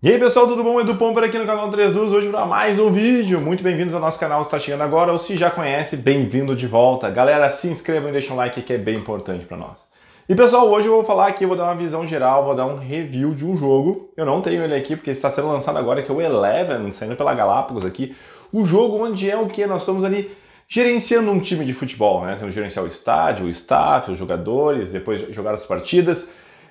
E aí pessoal, tudo bom? Edu Pomper aqui no canal 3 Luz, hoje para mais um vídeo. Muito bem-vindos ao nosso canal, se está chegando agora ou se já conhece, bem-vindo de volta. Galera, se inscrevam e deixem um like que é bem importante para nós. E pessoal, hoje eu vou falar aqui, vou dar uma visão geral, vou dar um review de um jogo. Eu não tenho ele aqui porque está sendo lançado agora, que é o Eleven, saindo pela Galápagos aqui. O jogo onde é o que? Nós estamos ali gerenciando um time de futebol, né? Temos gerenciar o estádio, o staff, os jogadores, depois jogar as partidas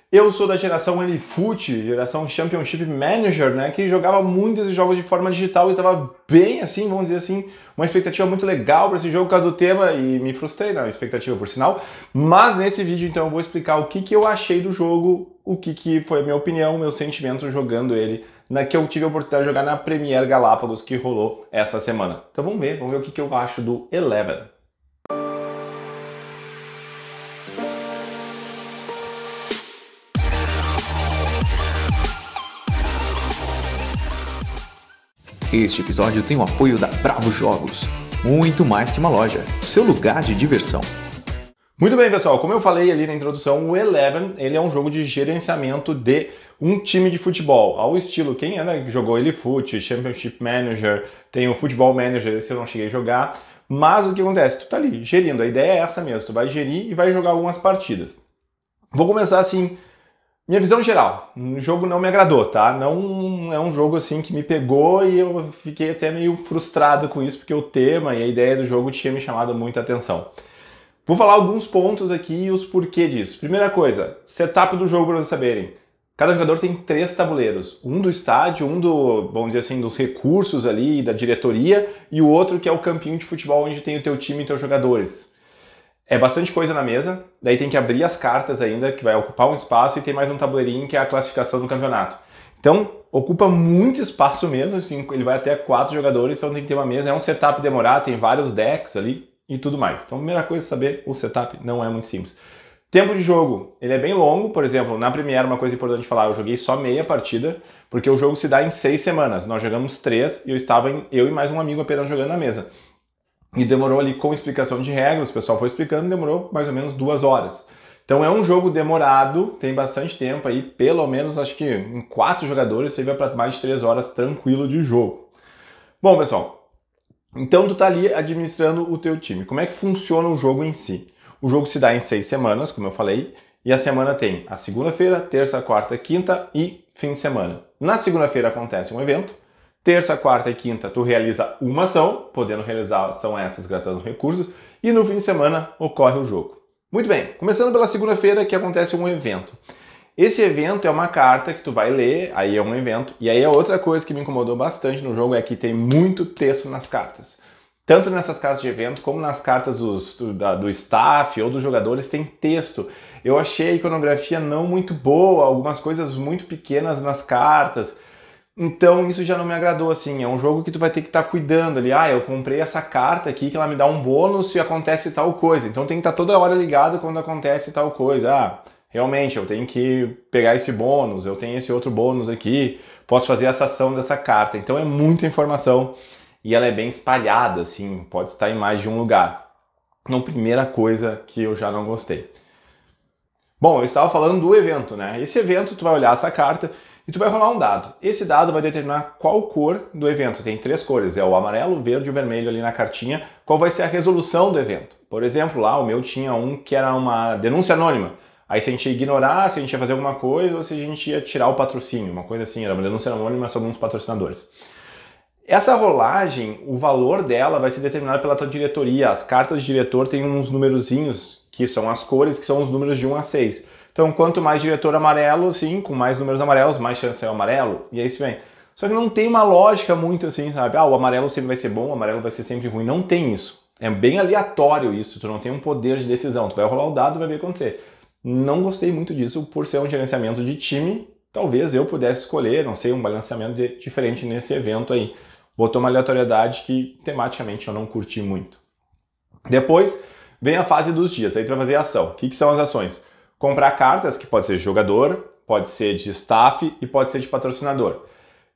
eu sou da geração LFoot, geração Championship Manager, né, que jogava muito esses jogos de forma digital e estava bem assim, vamos dizer assim, uma expectativa muito legal para esse jogo por causa do tema e me frustrei na né, expectativa, por sinal. Mas nesse vídeo então eu vou explicar o que, que eu achei do jogo, o que, que foi a minha opinião, meus meu sentimento jogando ele, na que eu tive a oportunidade de jogar na Premiere Galápagos que rolou essa semana. Então vamos ver, vamos ver o que, que eu acho do Eleven. Este episódio tem o apoio da Bravo Jogos, muito mais que uma loja, seu lugar de diversão. Muito bem, pessoal, como eu falei ali na introdução, o Eleven ele é um jogo de gerenciamento de um time de futebol, ao estilo, quem é né, que jogou ele fute, Championship Manager, tem o Futebol Manager, se eu não cheguei a jogar, mas o que acontece? Tu tá ali gerindo, a ideia é essa mesmo, tu vai gerir e vai jogar algumas partidas. Vou começar assim, minha visão geral, o jogo não me agradou, tá? Não é um jogo assim que me pegou e eu fiquei até meio frustrado com isso, porque o tema e a ideia do jogo tinha me chamado muita atenção. Vou falar alguns pontos aqui e os porquê disso. Primeira coisa, setup do jogo para vocês saberem. Cada jogador tem três tabuleiros, um do estádio, um do, vamos dizer assim, dos recursos ali da diretoria e o outro que é o campinho de futebol onde tem o teu time e teus jogadores. É bastante coisa na mesa, daí tem que abrir as cartas ainda, que vai ocupar um espaço, e tem mais um tabuleirinho que é a classificação do campeonato. Então, ocupa muito espaço mesmo, assim, ele vai até quatro jogadores, então tem que ter uma mesa, é um setup demorado, tem vários decks ali e tudo mais. Então, a primeira coisa é saber, o setup não é muito simples. Tempo de jogo, ele é bem longo, por exemplo, na primeira, uma coisa importante falar, eu joguei só meia partida, porque o jogo se dá em seis semanas, nós jogamos três e eu estava, em, eu e mais um amigo apenas jogando na mesa. E demorou ali com explicação de regras, o pessoal foi explicando, demorou mais ou menos duas horas. Então é um jogo demorado, tem bastante tempo aí, pelo menos acho que em quatro jogadores você vai para mais de três horas tranquilo de jogo. Bom, pessoal, então tu tá ali administrando o teu time. Como é que funciona o jogo em si? O jogo se dá em seis semanas, como eu falei, e a semana tem a segunda-feira, terça, quarta, quinta e fim de semana. Na segunda-feira acontece um evento, Terça, quarta e quinta, tu realiza uma ação, podendo realizar são essas gastando recursos, e no fim de semana ocorre o jogo. Muito bem, começando pela segunda-feira que acontece um evento. Esse evento é uma carta que tu vai ler, aí é um evento, e aí é outra coisa que me incomodou bastante no jogo é que tem muito texto nas cartas. Tanto nessas cartas de evento como nas cartas dos, do, da, do staff ou dos jogadores tem texto. Eu achei a iconografia não muito boa, algumas coisas muito pequenas nas cartas. Então isso já não me agradou assim. É um jogo que tu vai ter que estar tá cuidando ali. Ah, eu comprei essa carta aqui que ela me dá um bônus se acontece tal coisa. Então tem que estar tá toda hora ligado quando acontece tal coisa. Ah, realmente eu tenho que pegar esse bônus, eu tenho esse outro bônus aqui, posso fazer essa ação dessa carta. Então é muita informação e ela é bem espalhada assim, pode estar em mais de um lugar. Então primeira coisa que eu já não gostei. Bom, eu estava falando do evento, né? Esse evento tu vai olhar essa carta e tu vai rolar um dado. Esse dado vai determinar qual cor do evento. Tem três cores, é o amarelo, o verde e o vermelho ali na cartinha. Qual vai ser a resolução do evento? Por exemplo, lá o meu tinha um que era uma denúncia anônima. Aí se a gente ia ignorar, se a gente ia fazer alguma coisa ou se a gente ia tirar o patrocínio, uma coisa assim, era uma denúncia anônima sobre uns patrocinadores. Essa rolagem, o valor dela vai ser determinado pela tua diretoria. As cartas de diretor têm uns numerozinhos, que são as cores, que são os números de 1 a 6. Então, quanto mais diretor amarelo, sim, com mais números amarelos, mais chance é o amarelo. E aí se vem. Só que não tem uma lógica muito assim, sabe? Ah, o amarelo sempre vai ser bom, o amarelo vai ser sempre ruim. Não tem isso. É bem aleatório isso, tu não tem um poder de decisão. Tu vai rolar o dado vai ver acontecer. Não gostei muito disso por ser um gerenciamento de time. Talvez eu pudesse escolher, não sei, um balanceamento de, diferente nesse evento aí. Botou uma aleatoriedade que tematicamente eu não curti muito. Depois vem a fase dos dias, aí tu vai fazer a ação. O que, que são as ações? comprar cartas, que pode ser de jogador, pode ser de staff e pode ser de patrocinador.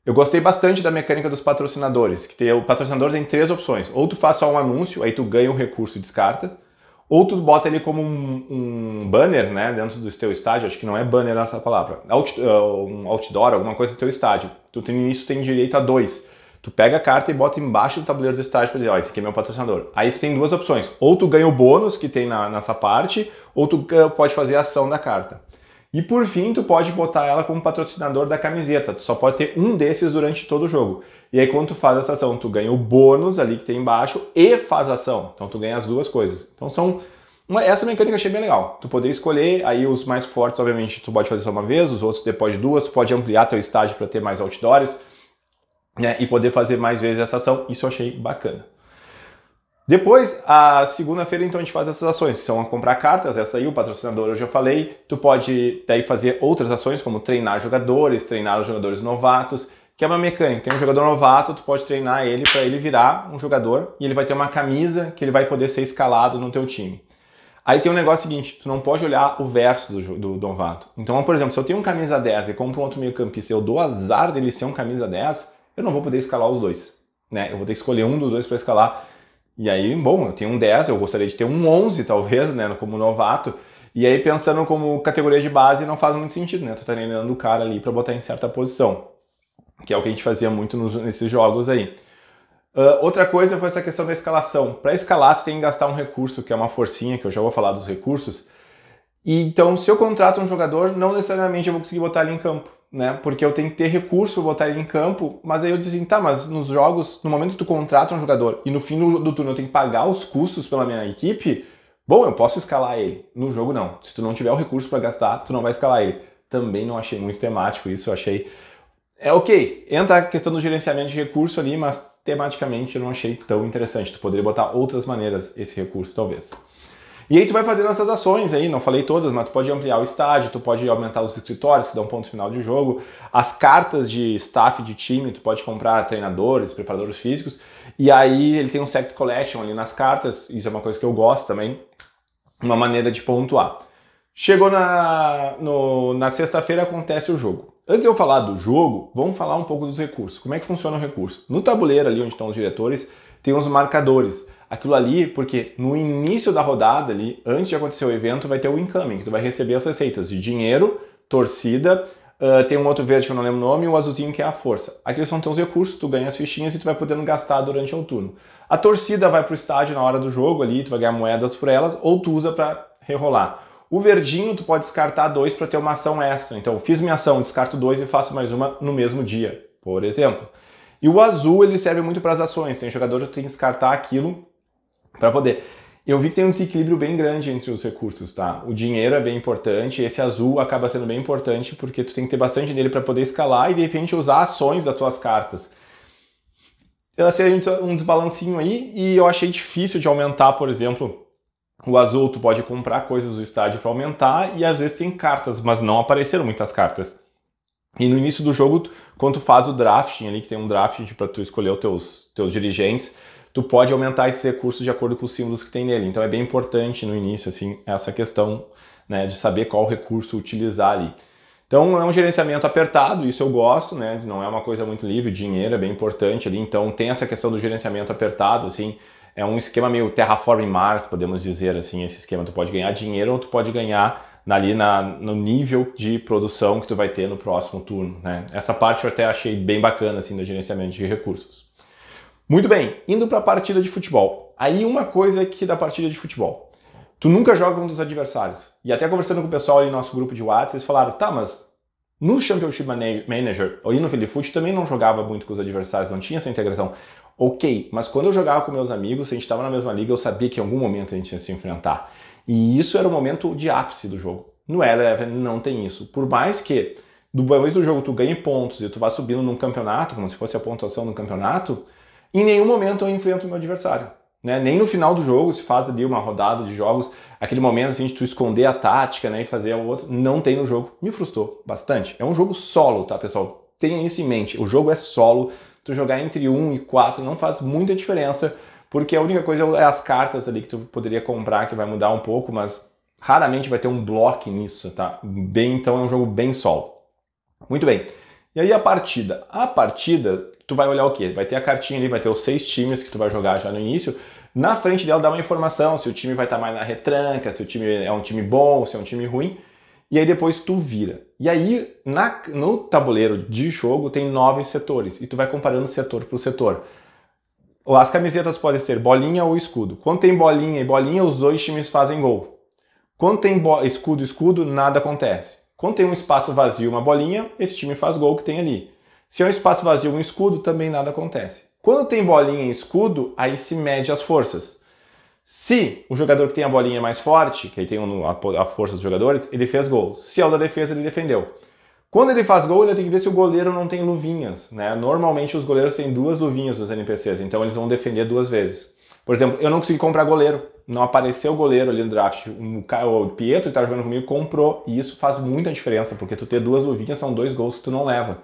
Eu gostei bastante da mecânica dos patrocinadores, que tem, o patrocinador tem três opções. Ou tu faz só um anúncio, aí tu ganha um recurso e descarta. Ou tu bota ele como um, um banner, né, dentro do teu estádio, acho que não é banner essa palavra, Out, uh, um outdoor, alguma coisa do teu estádio. Tu tem, isso tem direito a dois. Tu pega a carta e bota embaixo do tabuleiro do estágio para dizer, ó, esse aqui é meu patrocinador. Aí tu tem duas opções. Ou tu ganha o bônus que tem na, nessa parte, ou tu pode fazer a ação da carta. E por fim, tu pode botar ela como patrocinador da camiseta. Tu só pode ter um desses durante todo o jogo. E aí quando tu faz essa ação, tu ganha o bônus ali que tem embaixo e faz a ação. Então tu ganha as duas coisas. Então são essa mecânica achei bem legal. Tu poder escolher, aí os mais fortes, obviamente, tu pode fazer só uma vez, os outros depois de duas, tu pode ampliar teu estágio para ter mais outdoors né, e poder fazer mais vezes essa ação. Isso eu achei bacana. Depois, a segunda-feira, então, a gente faz essas ações, que são comprar cartas, essa aí, o patrocinador eu já falei. Tu pode daí fazer outras ações, como treinar jogadores, treinar os jogadores novatos, que é uma mecânica. Tem um jogador novato, tu pode treinar ele para ele virar um jogador e ele vai ter uma camisa que ele vai poder ser escalado no teu time. Aí tem um negócio seguinte, tu não pode olhar o verso do, do, do novato. Então, por exemplo, se eu tenho um camisa 10 e compro um outro meio campista, eu dou azar dele ser um camisa 10, eu não vou poder escalar os dois. Né? Eu vou ter que escolher um dos dois para escalar. E aí, bom, eu tenho um 10, eu gostaria de ter um 11 talvez, né, como novato. E aí pensando como categoria de base não faz muito sentido, né? Tu tá treinando o cara ali para botar em certa posição, que é o que a gente fazia muito nos, nesses jogos aí. Uh, outra coisa foi essa questão da escalação. Para escalar, tu tem que gastar um recurso, que é uma forcinha, que eu já vou falar dos recursos. E, então, se eu contrato um jogador, não necessariamente eu vou conseguir botar ele em campo né? Porque eu tenho que ter recurso para botar ele em campo, mas aí eu dizia, assim, tá, mas nos jogos, no momento que tu contrata um jogador e no fim do, do turno eu tenho que pagar os custos pela minha equipe, bom, eu posso escalar ele. No jogo não. Se tu não tiver o recurso para gastar, tu não vai escalar ele. Também não achei muito temático isso, eu achei é ok, entra a questão do gerenciamento de recurso ali, mas tematicamente eu não achei tão interessante. Tu poderia botar outras maneiras esse recurso, talvez. E aí tu vai fazendo essas ações aí, não falei todas, mas tu pode ampliar o estádio, tu pode aumentar os escritórios, que dá um ponto final de jogo, as cartas de staff de time, tu pode comprar treinadores, preparadores físicos, e aí ele tem um sect collection ali nas cartas, isso é uma coisa que eu gosto também, uma maneira de pontuar. Chegou na, na sexta-feira, acontece o jogo. Antes de eu falar do jogo, vamos falar um pouco dos recursos. Como é que funciona o recurso? No tabuleiro ali onde estão os diretores, tem uns marcadores aquilo ali, porque no início da rodada ali, antes de acontecer o evento, vai ter o incoming, que tu vai receber as receitas de dinheiro, torcida, uh, tem um outro verde que eu não lembro o nome, e o azulzinho que é a força. Aqueles são teus recursos, tu ganha as fichinhas e tu vai podendo gastar durante o turno. A torcida vai pro estádio na hora do jogo ali, tu vai ganhar moedas por elas, ou tu usa para rerolar. O verdinho tu pode descartar dois para ter uma ação extra. Então, fiz minha ação, descarto dois e faço mais uma no mesmo dia, por exemplo. E o azul ele serve muito para as ações. Tem jogador que tem que descartar aquilo para poder. Eu vi que tem um desequilíbrio bem grande entre os recursos, tá? O dinheiro é bem importante, esse azul acaba sendo bem importante porque tu tem que ter bastante nele para poder escalar e de repente usar ações das tuas cartas. Ela seria um desbalancinho aí e eu achei difícil de aumentar, por exemplo, o azul. Tu pode comprar coisas do estádio para aumentar e às vezes tem cartas, mas não apareceram muitas cartas. E no início do jogo, quando tu faz o drafting ali, que tem um draft para tu escolher os teus, teus dirigentes, tu pode aumentar esses recursos de acordo com os símbolos que tem nele. Então é bem importante no início, assim, essa questão né, de saber qual recurso utilizar ali. Então é um gerenciamento apertado, isso eu gosto, né? Não é uma coisa muito livre, dinheiro é bem importante ali, então tem essa questão do gerenciamento apertado, assim, é um esquema meio terraform Mars, podemos dizer assim, esse esquema tu pode ganhar dinheiro ou tu pode ganhar ali na, no nível de produção que tu vai ter no próximo turno, né? Essa parte eu até achei bem bacana assim do gerenciamento de recursos. Muito bem, indo para a partida de futebol. Aí uma coisa aqui é da partida de futebol. Tu nunca joga com os adversários. E até conversando com o pessoal ali no nosso grupo de WhatsApp, eles falaram, tá, mas no Championship Manager ou no Foot, também não jogava muito com os adversários, não tinha essa integração. Ok, mas quando eu jogava com meus amigos, se a gente estava na mesma liga, eu sabia que em algum momento a gente ia se enfrentar. E isso era o momento de ápice do jogo. No Eleven não tem isso. Por mais que depois do jogo tu ganhe pontos e tu vá subindo num campeonato, como se fosse a pontuação no campeonato, em nenhum momento eu enfrento o meu adversário. Né? Nem no final do jogo se faz ali uma rodada de jogos, aquele momento assim de tu esconder a tática né, e fazer o outro não tem no jogo. Me frustrou bastante. É um jogo solo, tá, pessoal? Tenha isso em mente. O jogo é solo. Tu jogar entre 1 e 4 não faz muita diferença, porque a única coisa é as cartas ali que tu poderia comprar, que vai mudar um pouco, mas raramente vai ter um bloco nisso, tá? Bem, então é um jogo bem solo. Muito bem. E aí a partida? A partida tu vai olhar o quê? Vai ter a cartinha ali, vai ter os seis times que tu vai jogar já no início. Na frente dela dá uma informação se o time vai estar tá mais na retranca, se o time é um time bom, se é um time ruim. E aí depois tu vira. E aí na, no tabuleiro de jogo tem nove setores e tu vai comparando setor por setor. As camisetas podem ser bolinha ou escudo. Quando tem bolinha e bolinha, os dois times fazem gol. Quando tem escudo e escudo, nada acontece. Quando tem um espaço vazio, uma bolinha, esse time faz gol que tem ali. Se é um espaço vazio, um escudo, também nada acontece. Quando tem bolinha e escudo, aí se mede as forças. Se o jogador que tem a bolinha é mais forte, que aí tem a força dos jogadores, ele fez gol. Se é o da defesa, ele defendeu. Quando ele faz gol, ele tem que ver se o goleiro não tem luvinhas. Né? Normalmente os goleiros têm duas luvinhas nos NPCs, então eles vão defender duas vezes. Por exemplo, eu não consegui comprar goleiro. Não apareceu o goleiro ali no draft. O Pietro que está jogando comigo comprou. E isso faz muita diferença, porque tu ter duas luvinhas são dois gols que tu não leva.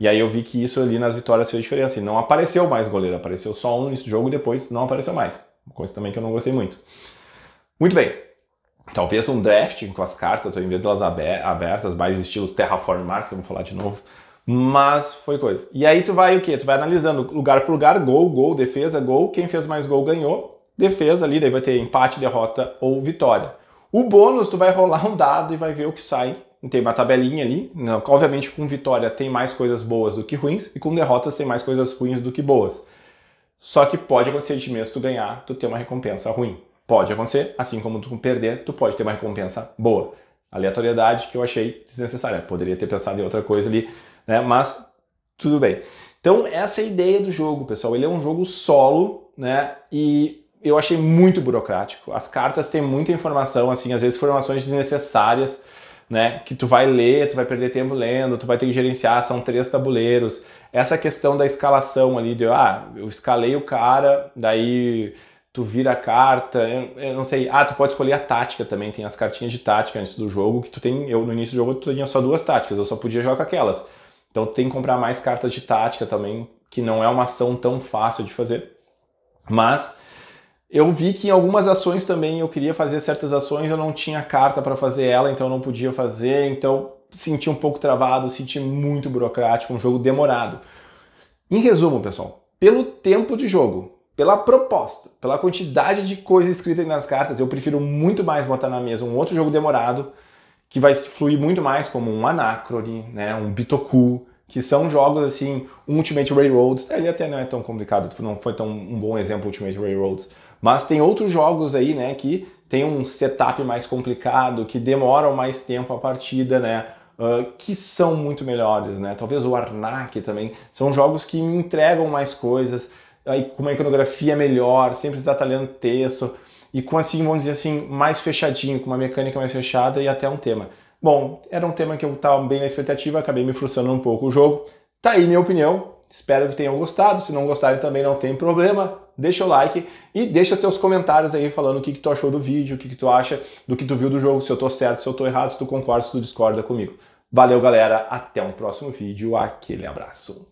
E aí eu vi que isso ali nas vitórias fez diferença. E assim, não apareceu mais goleiro, apareceu só um nesse jogo, e depois não apareceu mais. Uma coisa também que eu não gostei muito. Muito bem. Talvez um draft com as cartas, ao invés delas abertas, mais estilo Terraform Mars, que eu vou falar de novo. Mas foi coisa. E aí tu vai o quê? Tu vai analisando lugar por lugar, gol, gol, defesa, gol. Quem fez mais gol ganhou. Defesa ali, daí vai ter empate, derrota ou vitória. O bônus, tu vai rolar um dado e vai ver o que sai tem uma tabelinha ali. Né? obviamente, com vitória tem mais coisas boas do que ruins, e com derrotas tem mais coisas ruins do que boas. Só que pode acontecer de mesmo tu ganhar, tu ter uma recompensa ruim. Pode acontecer, assim como tu perder, tu pode ter uma recompensa boa. Aleatoriedade que eu achei desnecessária. Poderia ter pensado em outra coisa ali, né? Mas tudo bem. Então, essa é a ideia do jogo, pessoal. Ele é um jogo solo, né? E eu achei muito burocrático. As cartas têm muita informação, assim, às vezes informações desnecessárias né? Que tu vai ler, tu vai perder tempo lendo, tu vai ter que gerenciar, são três tabuleiros. Essa questão da escalação ali, de ah, eu escalei o cara, daí tu vira a carta, eu, não sei. Ah, tu pode escolher a tática também, tem as cartinhas de tática antes do jogo, que tu tem, eu no início do jogo tu tinha só duas táticas, eu só podia jogar com aquelas. Então tu tem que comprar mais cartas de tática também, que não é uma ação tão fácil de fazer. Mas eu vi que em algumas ações também eu queria fazer certas ações, eu não tinha carta para fazer ela, então eu não podia fazer, então senti um pouco travado, senti muito burocrático, um jogo demorado. Em resumo, pessoal, pelo tempo de jogo, pela proposta, pela quantidade de coisa escrita nas cartas, eu prefiro muito mais botar na mesa um outro jogo demorado, que vai fluir muito mais como um Anacrony, né, um Bitoku, que são jogos assim, um Ultimate Railroads, ele até não é tão complicado, não foi tão um bom exemplo Ultimate Railroads, mas tem outros jogos aí, né, que tem um setup mais complicado, que demoram mais tempo a partida, né? Uh, que são muito melhores, né? Talvez o Arnak também. São jogos que me entregam mais coisas, aí com uma iconografia melhor, sempre está talhando texto, e com assim, vamos dizer assim, mais fechadinho, com uma mecânica mais fechada e até um tema. Bom, era um tema que eu estava bem na expectativa, acabei me frustrando um pouco o jogo. Tá aí minha opinião, espero que tenham gostado. Se não gostarem também não tem problema deixa o like e deixa teus comentários aí falando o que, que tu achou do vídeo, o que, que tu acha do que tu viu do jogo, se eu tô certo, se eu tô errado, se tu concorda, se tu discorda comigo. Valeu, galera. Até um próximo vídeo. Aquele abraço.